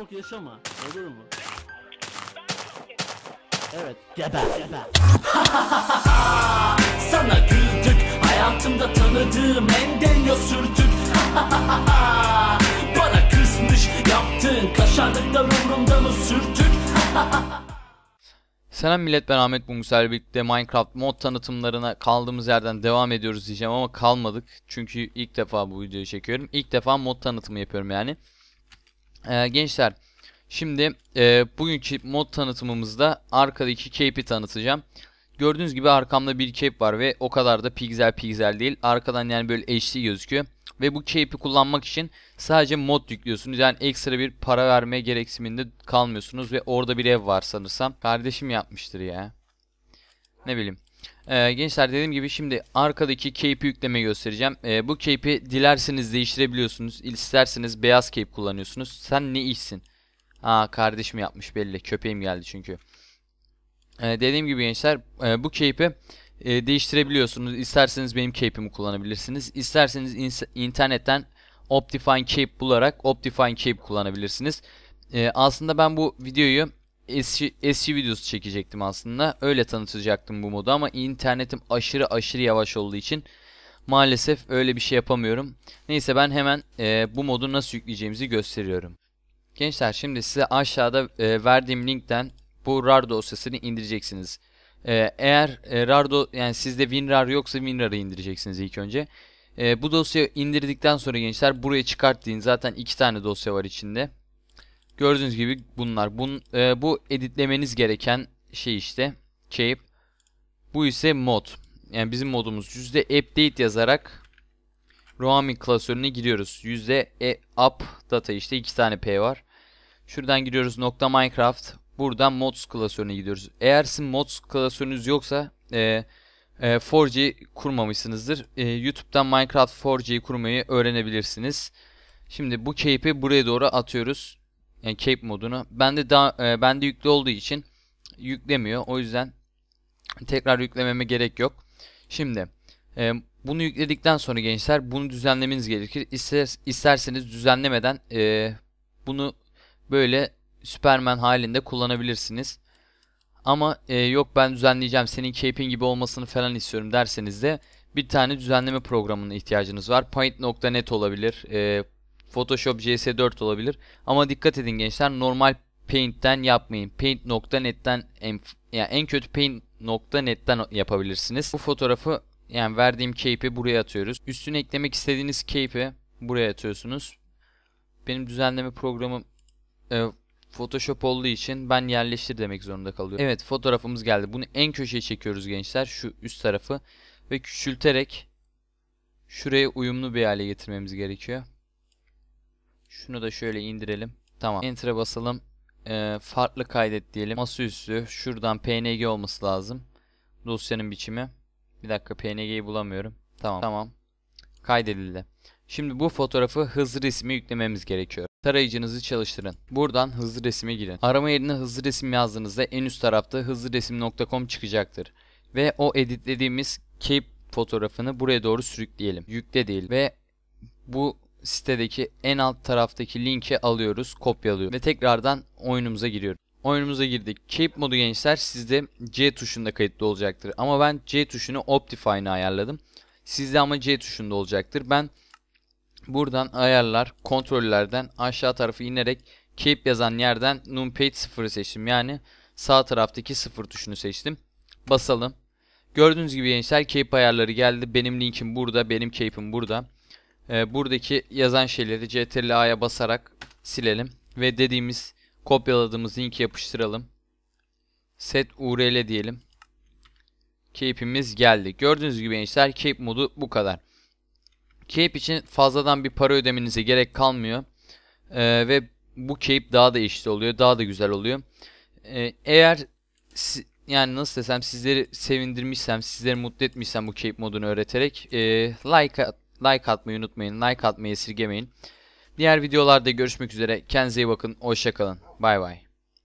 çok yaşama. Olur mu? Evet. Geber. Geber. Sana güldük. Hayatımda tanıdığım en deniyor sürtük. Bana kızmış yaptığın kaşarlıklar umurumda mı sürtük? Selam millet ben Ahmet Bungusel birlikte Minecraft mod tanıtımlarına kaldığımız yerden devam ediyoruz diyeceğim ama kalmadık. Çünkü ilk defa bu videoyu çekiyorum. İlk defa mod tanıtımı yapıyorum yani. Ee, gençler şimdi e, bugünkü mod tanıtımımızda arkada iki cape'i tanıtacağım. Gördüğünüz gibi arkamda bir cape var ve o kadar da pixel pixel değil. Arkadan yani böyle HD gözüküyor. Ve bu cape'i kullanmak için sadece mod yüklüyorsunuz. Yani ekstra bir para verme gereksiminde kalmıyorsunuz. Ve orada bir ev var sanırsam. Kardeşim yapmıştır ya. Ne bileyim. Ee, gençler dediğim gibi şimdi arkadaki cape'i yükleme göstereceğim. Ee, bu cape'i dilerseniz değiştirebiliyorsunuz. İsterseniz beyaz cape kullanıyorsunuz. Sen ne işsin? Aa kardeşim yapmış belli. Köpeğim geldi çünkü. Ee, dediğim gibi gençler e, bu cape'i e, değiştirebiliyorsunuz. İsterseniz benim cape'imi kullanabilirsiniz. İsterseniz internetten Optifine Cape bularak Optifine Cape kullanabilirsiniz. E, aslında ben bu videoyu SC videosu çekecektim aslında. Öyle tanıtacaktım bu modu ama internetim aşırı aşırı yavaş olduğu için maalesef öyle bir şey yapamıyorum. Neyse ben hemen e, bu modu nasıl yükleyeceğimizi gösteriyorum. Gençler şimdi size aşağıda e, verdiğim linkten bu RAR dosyasını indireceksiniz. E, eğer e, RAR do yani sizde WinRAR yoksa WinRAR'ı indireceksiniz ilk önce. E, bu dosyayı indirdikten sonra gençler buraya çıkarttığın zaten iki tane dosya var içinde. Gördüğünüz gibi bunlar. Bun, e, bu editlemeniz gereken şey işte. Shape. Şey, bu ise mod. Yani bizim modumuz. update yazarak Roaming klasörüne giriyoruz. Yüzde e, işte iki tane P var. Şuradan giriyoruz nokta Minecraft. Buradan mods klasörüne gidiyoruz. Eğer sizin mods klasörünüz yoksa e, e, 4G kurmamışsınızdır. E, YouTube'dan Minecraft 4G kurmayı öğrenebilirsiniz. Şimdi bu keyfi buraya doğru atıyoruz yani Cape modunu. Bende daha e, bende yüklü olduğu için yüklemiyor. O yüzden tekrar yüklememe gerek yok. Şimdi e, bunu yükledikten sonra gençler bunu düzenlemeniz gerekir. İster, isterseniz düzenlemeden e, bunu böyle Superman halinde kullanabilirsiniz. Ama e, yok ben düzenleyeceğim senin Cape'in gibi olmasını falan istiyorum derseniz de bir tane düzenleme programına ihtiyacınız var. Paint.net olabilir, e, Photoshop cs 4 olabilir. Ama dikkat edin gençler normal Paint'ten yapmayın. Paint.net'ten en, yani en kötü Paint.net'ten yapabilirsiniz. Bu fotoğrafı yani verdiğim cape'i buraya atıyoruz. Üstüne eklemek istediğiniz cape'i buraya atıyorsunuz. Benim düzenleme programım e, Photoshop olduğu için ben yerleştir demek zorunda kalıyorum. Evet fotoğrafımız geldi. Bunu en köşeye çekiyoruz gençler. Şu üst tarafı. Ve küçülterek şuraya uyumlu bir hale getirmemiz gerekiyor. Şunu da şöyle indirelim. Tamam. Enter'e basalım. Ee, farklı kaydet diyelim. Masaüstü. Şuradan PNG olması lazım. Dosyanın biçimi. Bir dakika PNG'yi bulamıyorum. Tamam. Tamam. Kaydedildi. Şimdi bu fotoğrafı hızlı resmi yüklememiz gerekiyor. Tarayıcınızı çalıştırın. Buradan hızlı resme girin. Arama yerine hızlı resim yazdığınızda en üst tarafta hızlıresim.com çıkacaktır. Ve o editlediğimiz cape fotoğrafını buraya doğru sürükleyelim. Yükle değil ve bu sitedeki en alt taraftaki linki alıyoruz, kopyalıyoruz ve tekrardan oyunumuza giriyoruz. Oyunumuza girdik. Keep modu gençler sizde C tuşunda kayıtlı olacaktır. Ama ben C tuşunu Optifine'a ayarladım. Sizde ama C tuşunda olacaktır. Ben buradan ayarlar, kontrollerden aşağı tarafı inerek Keep yazan yerden Numpad 0'ı seçtim. Yani sağ taraftaki 0 tuşunu seçtim. Basalım. Gördüğünüz gibi gençler cape ayarları geldi. Benim linkim burada, benim cape'im burada e, buradaki yazan şeyleri Ctrl A'ya basarak silelim. Ve dediğimiz kopyaladığımız linki yapıştıralım. Set URL diyelim. Cape'imiz geldi. Gördüğünüz gibi gençler Cape modu bu kadar. Cape için fazladan bir para ödemenize gerek kalmıyor. Ee, ve bu Cape daha da eşit oluyor. Daha da güzel oluyor. Ee, eğer yani nasıl desem sizleri sevindirmişsem, sizleri mutlu etmişsem bu Cape modunu öğreterek e, like at Like atmayı unutmayın. Like atmayı esirgemeyin. Diğer videolarda görüşmek üzere. Kendinize iyi bakın. Hoşçakalın. Bay bay.